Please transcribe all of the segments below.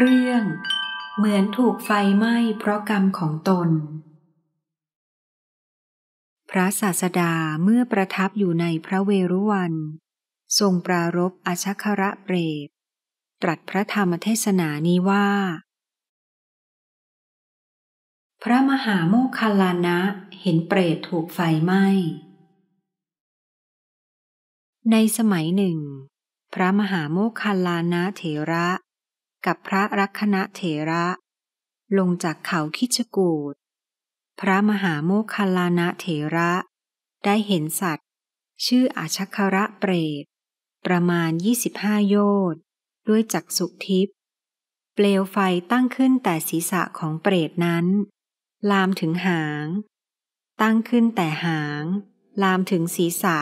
เรื่องเหมือนถูกไฟไหม้เพราะกรรมของตน พระศาสดาเมื่อประทับอยู่ในพระเวรุวันทรงปรารบอชชคระเปรต ตรัสพระธรรมเทศนานี้ว่า พระมหาโมคคลานะเห็นเปรตถูกไฟไหม้ในสมัยหนึ่ง พระมหาโมคคัลลานะเถระกับพระรัคณะเถระ ลงจากเขาคิชกูดพระมหาโมคคลานะเถระ ได้เห็นสัตว์ ชื่ออาชคระเปรต ประมาณ 25 โยชน์ด้วยจักสุทิพย์เปลวไฟตั้งขึ้นแต่ศีรษะของเปรตนั้น ลามถึงหาง ตั้งขึ้นแต่หาง ลามถึงศีรษะ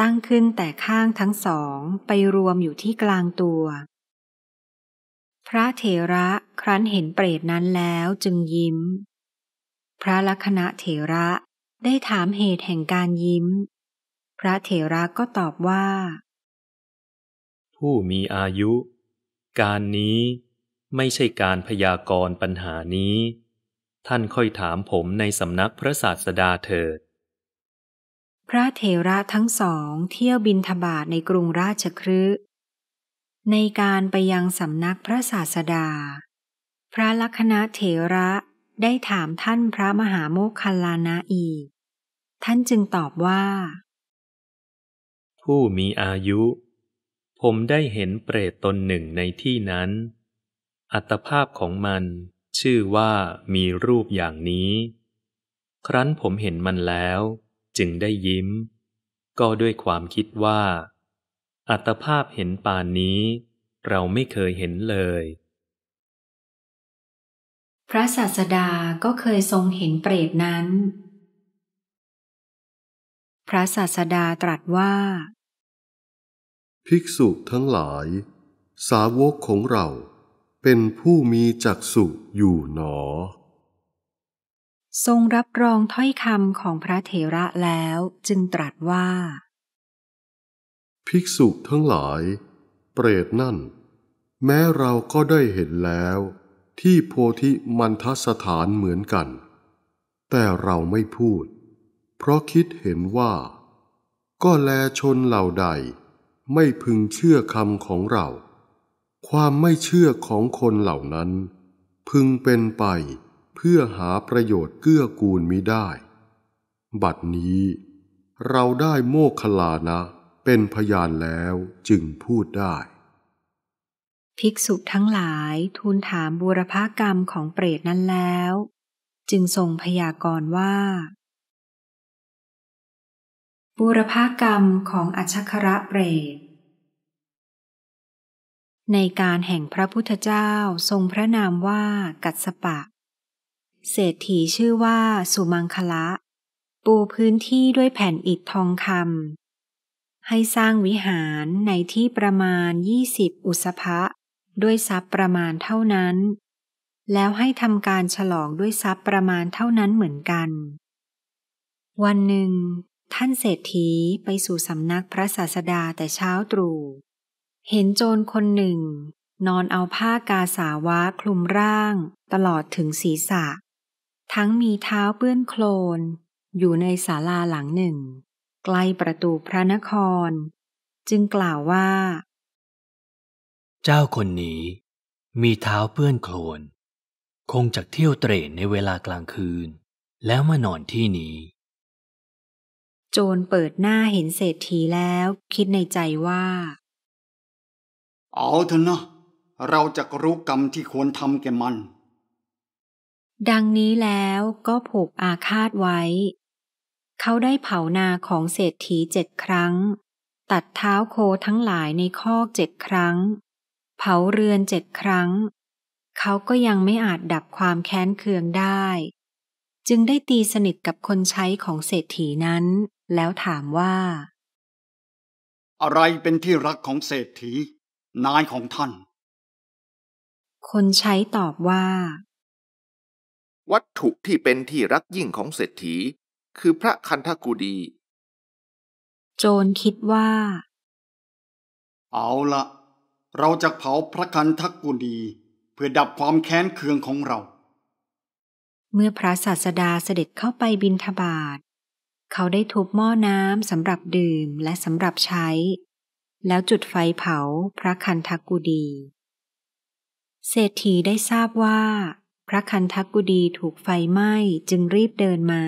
ตั้งขึ้นแต่ข้างทั้งสองไปรวมอยู่ที่กลางตัวพระเถระครั้นเห็นเปรตนั้นแล้วจึงยิ้ม พระลัคณะเถระได้ถามเหตุแห่งการยิ้ม พระเถระก็ตอบว่า ผู้มีอายุ การนี้ไม่ใช่การพยากรณ์ปัญหานี้ ท่านค่อยถามผมในสำนักพระศาสดาเถิด พระเถระทั้งสองเที่ยวบินทบาทในกรุงราชครืในการไปยังสำนักพระศาสดา พระลัคณะเถระได้ถามท่านพระมหาโมคคัลลานะอีก ท่านจึงตอบว่า ผู้มีอายุ ผมได้เห็นเปรตตนหนึ่งในที่นั้น อัตภาพของมันชื่อว่ามีรูปอย่างนี้ ครั้นผมเห็นมันแล้ว จึงได้ยิ้ม ก็ด้วยความคิดว่าอัตภาพเห็นป่านนี้เราไม่เคยเห็นเลย พระศาสดาก็เคยทรงเห็นเปรตนั้น พระศาสดาตรัสว่า ภิกษุทั้งหลาย สาวกของเราเป็นผู้มีจักษุอยู่หนอ ทรงรับรองถ้อยคำของพระเถระแล้วจึงตรัสว่าภิกษุทั้งหลาย เปรตนั่น แม้เราก็ได้เห็นแล้วที่โพธิมันทสถานเหมือนกัน แต่เราไม่พูด เพราะคิดเห็นว่า ก็แลชนเหล่าใด ไม่พึงเชื่อคำของเรา ความไม่เชื่อของคนเหล่านั้น พึงเป็นไปเพื่อหาประโยชน์เกื้อกูลมิได้ บัดนี้ เราได้โมคลานะเป็นพยานแล้วจึงพูดได้ ภิกษุทั้งหลายทูลถามบูรพากรรมของเปรตนั้นแล้ว จึงทรงพยากรณ์ว่า บูรพากรรมของอัชคระเปรต ในการแห่งพระพุทธเจ้าทรงพระนามว่ากัสปะ เศรษฐีชื่อว่า สุมังคละ ปูพื้นที่ด้วยแผ่นอิฐทองคำให้สร้างวิหารในที่ประมาณยี่สิบอุสภะด้วยทรัพย์ประมาณเท่านั้น แล้วให้ทำการฉลองด้วยทรัพย์ประมาณเท่านั้นเหมือนกัน วันหนึ่ง ท่านเศรษฐีไปสู่สำนักพระศาสดาแต่เช้าตรู่ เห็นโจรคนหนึ่ง นอนเอาผ้ากาสาวะคลุมร่าง ตลอดถึงศีรษะ ทั้งมีเท้าเปื้อนโคลน อยู่ในศาลาหลังหนึ่งใกล้ประตูพระนคร จึงกล่าวว่า เจ้าคนนี้ มีเท้าเปื้อนโคลน คงจากเที่ยวเตร่ในเวลากลางคืน แล้วมานอนที่นี้ โจรเปิดหน้าเห็นเศรษฐีแล้ว คิดในใจว่า เอาเถอะนะเราจะรู้กรรมที่ควรทำแก่มัน ดังนี้แล้วก็ผูกอาฆาตไว้เขาได้เผานาของเศรษฐีเจ็ดครั้ง ตัดเท้าโคทั้งหลายในคอกเจ็ดครั้ง เผาเรือนเจ็ดครั้ง เขาก็ยังไม่อาจดับความแค้นเคืองได้ จึงได้ตีสนิทกับคนใช้ของเศรษฐีนั้น แล้วถามว่า อะไรเป็นที่รักของเศรษฐี นายของท่าน คนใช้ตอบว่า วัตถุที่เป็นที่รักยิ่งของเศรษฐีคือพระคันธกุดี โจรคิดว่า เอาละ เราจะเผาพระคันธกุดีเพื่อดับความแค้นเคืองของเรา เมื่อพระศาสดาเสด็จเข้าไปบินทบาทเขาได้ทุบหม้อน้ำสำหรับดื่มและสำหรับใช้ แล้วจุดไฟเผาพระคันธกุดี เศรษฐีได้ทราบว่า พระคันธกุดีถูกไฟไหม้จึงรีบเดินมา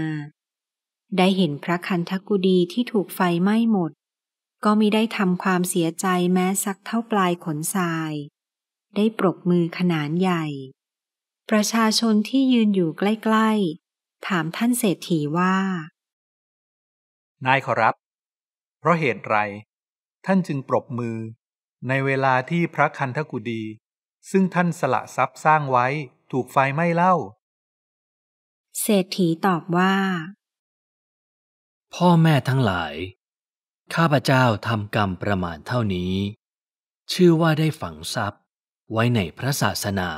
ได้เห็นพระคันธกุดีที่ถูกไฟไหม้หมด ก็มิได้ทำความเสียใจแม้สักเท่าปลายขนทราย ได้ปรบมือขนานใหญ่ ประชาชนที่ยืนอยู่ใกล้ๆ ถามท่านเศรษฐีว่า นายขอรับ เพราะเหตุไร ท่านจึงปรบมือ ในเวลาที่พระคันธกุดี ซึ่งท่านสละทรัพย์สร้างไว้ถูกไฟไหม้เล่า เศรษฐีตอบว่าพ่อแม่ทั้งหลาย ข้าพเจ้าทำกรรมประมาณเท่านี้ ชื่อว่าได้ฝังทรัพย์ไว้ในพระศาสนา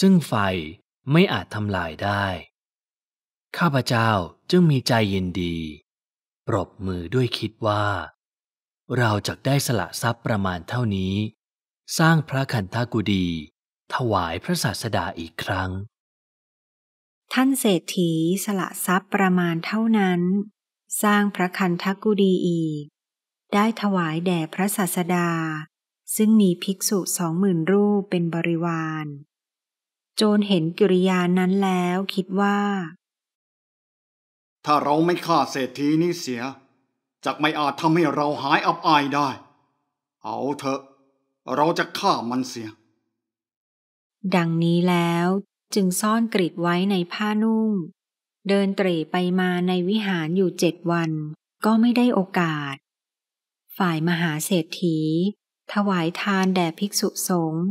ซึ่งไฟไม่อาจทำลายได้ ข้าพเจ้าจึงมีใจเย็นดี ปรบมือด้วยคิดว่า เราจะได้สละทรัพย์ประมาณเท่านี้ สร้างพระคันธกุดีถวายพระศาสดาอีกครั้ง ท่านเศรษฐีสละทรัพย์ประมาณเท่านั้นสร้างพระคันธกุดีอีก ได้ถวายแด่พระศาสดา ซึ่งมีภิกษุสองหมื่นรูปเป็นบริวาร โจรเห็นกิริยานั้นแล้วคิดว่า ถ้าเราไม่ฆ่าเศรษฐีนี้เสียจะกไม่อาจทำให้เราหายอับอายได้ เอาเถอะ เราจะฆ่ามันเสีย ดังนี้แล้วจึงซ่อนกริดไว้ในผ้านุ่งเดินเตร่ไปมาในวิหารอยู่เจ็ดวัน ก็ไม่ได้โอกาส ฝ่ายมหาเศรษฐี ถวายทานแด่ภิกษุสงฆ์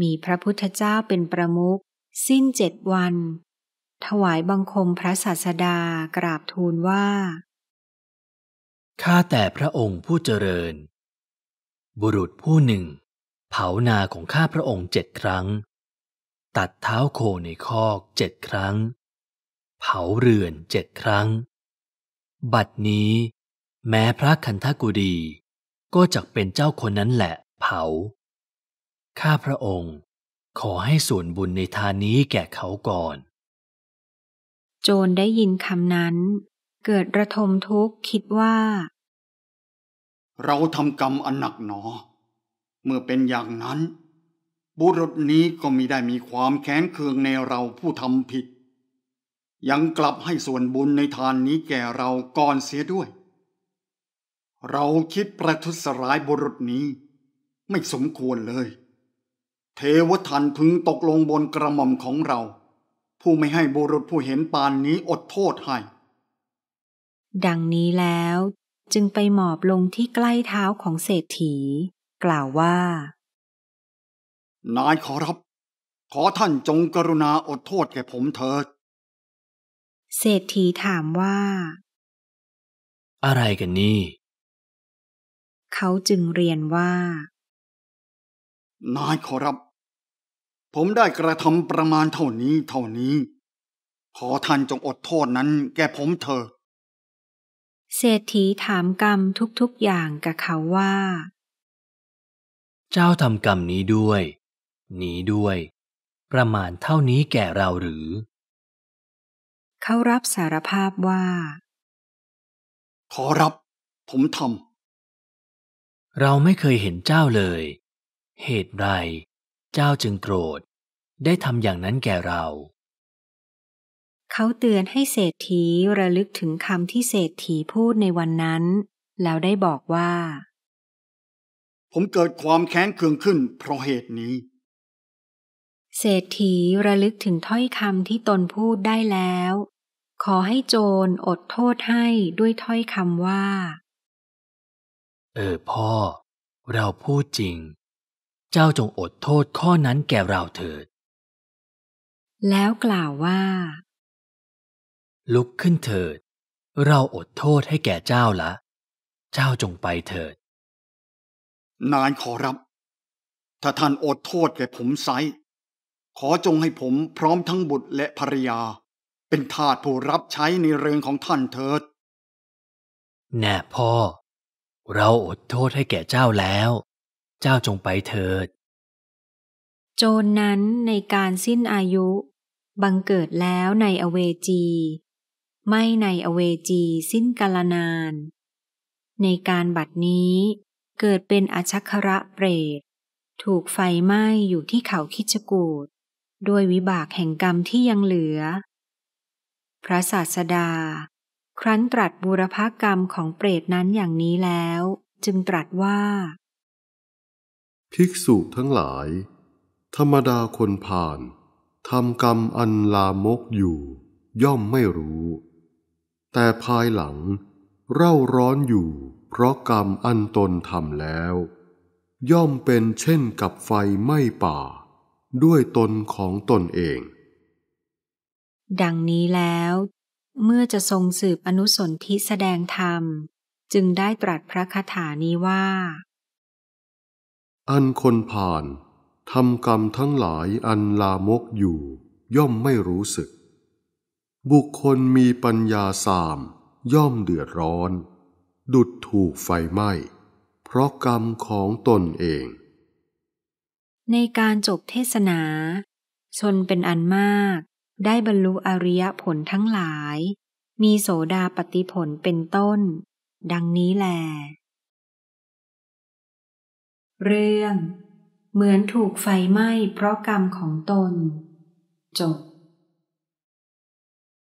มีพระพุทธเจ้าเป็นประมุข สิ้นเจ็ดวัน ถวายบังคมพระศาสดากราบทูลว่า ข้าแต่พระองค์ผู้เจริญ บุรุษผู้หนึ่ง เผานาของข้าพระองค์เจ็ดครั้ง ตัดเท้าโคในคอกเจ็ดครั้งเผาเรือนเจ็ดครั้ง บัดนี้แม้พระคันธกุดีก็จักเป็นเจ้าคนนั้นแหละเผา ข้าพระองค์ขอให้ส่วนบุญในทานนี้แก่เขาก่อน โจรได้ยินคำนั้น เกิดระทมทุกข์คิดว่า เราทำกรรมอันหนักหนอ เมื่อเป็นอย่างนั้น บุรุษนี้ก็มิได้มีความแค้นเคืองในเราผู้ทำผิดยังกลับให้ส่วนบุญในทานนี้แก่เราก่อนเสียด้วย เราคิดประทุษร้ายบุรุษนี้ ไม่สมควรเลย เทวทันพึงตกลงบนกระหม่อมของเรา ผู้ไม่ให้บุรุษผู้เห็นปานนี้อดโทษให้ ดังนี้แล้วจึงไปหมอบลงที่ใกล้เท้าของเศรษฐี กล่าวว่า นายขอรับ ขอท่านจงกรุณาอดโทษแก่ผมเถิดเศรษฐีถามว่า อะไรกันนี่ เขาจึงเรียนว่านายขอรับ ผมได้กระทำประมาณเท่านี้เท่านี้ขอท่านจงอดโทษนั้น แก่ผมเถอะเศรษฐีถามกรรมทุก ๆ อย่างกับเขาว่า เจ้าทำกรรมนี้ด้วย นี้ด้วย ประมาณเท่านี้แก่เราหรือเขารับสารภาพว่า ขอรับผมทำเราไม่เคยเห็นเจ้าเลย เหตุไรเจ้าจึงโกรธได้ทำอย่างนั้นแก่เรา เขาเตือนให้เศรษฐีระลึกถึงคำที่เศรษฐีพูดในวันนั้น แล้วได้บอกว่า ผมเกิดความแค้นเคืองขึ้นเพราะเหตุนี้เศรษฐีระลึกถึงถ้อยคำที่ตนพูดได้แล้ว ขอให้โจรอดโทษให้ด้วยถ้อยคำว่า เออพ่อ เราพูดจริง เจ้าจงอดโทษข้อนั้นแก่เราเถิด แล้วกล่าวว่า ลุกขึ้นเถิด เราอดโทษให้แก่เจ้าละ เจ้าจงไปเถิด นายขอรับ ถ้าท่านอดโทษแก่ผมไซขอจงให้ผมพร้อมทั้งบุตรและภรรยา เป็นทาสผู้รับใช้ในเรือนของท่านเถิดแน่พ่อเราอดโทษให้แก่เจ้าแล้ว เจ้าจงไปเถิด โจรนนั้นในการสิ้นอายุบังเกิดแล้วในอเวจี ไม่ในอเวจีสิ้นกาลนาน ในการบัดนี้เกิดเป็นอชักระเปรต ถูกไฟไหม้อยู่ที่เขาคิชกูดด้วยวิบากแห่งกรรมที่ยังเหลือ พระศาสดา ครั้นตรัสบูรพกรรมของเปรตนั้นอย่างนี้แล้ว จึงตรัสว่า ภิกษุทั้งหลาย ธรรมดาคนผ่านทำกรรมอันลามกอยู่ ย่อมไม่รู้ แต่ภายหลัง เร่าร้อนอยู่ เพราะกรรมอันตนทำแล้ว ย่อมเป็นเช่นกับไฟไหม้ป่าด้วยตนของตนเอง ดังนี้แล้ว เมื่อจะทรงสืบอนุสนธิแสดงธรรม จึงได้ตรัสพระคาถานี้ว่า อันคนผ่านทำกรรมทั้งหลายอันลามกอยู่ย่อมไม่รู้สึก บุคคลมีปัญญาสาม ย่อมเดือดร้อน ดุดถูกไฟไหม้เพราะกรรมของตนเองในการจบเทศนา ชนเป็นอันมากได้บรรลุอริยผลทั้งหลาย มีโสดาปฏิผลเป็นต้น ดังนี้แลเรื่อง เหมือนถูกไฟไหม้เพราะกรรมของตนจบ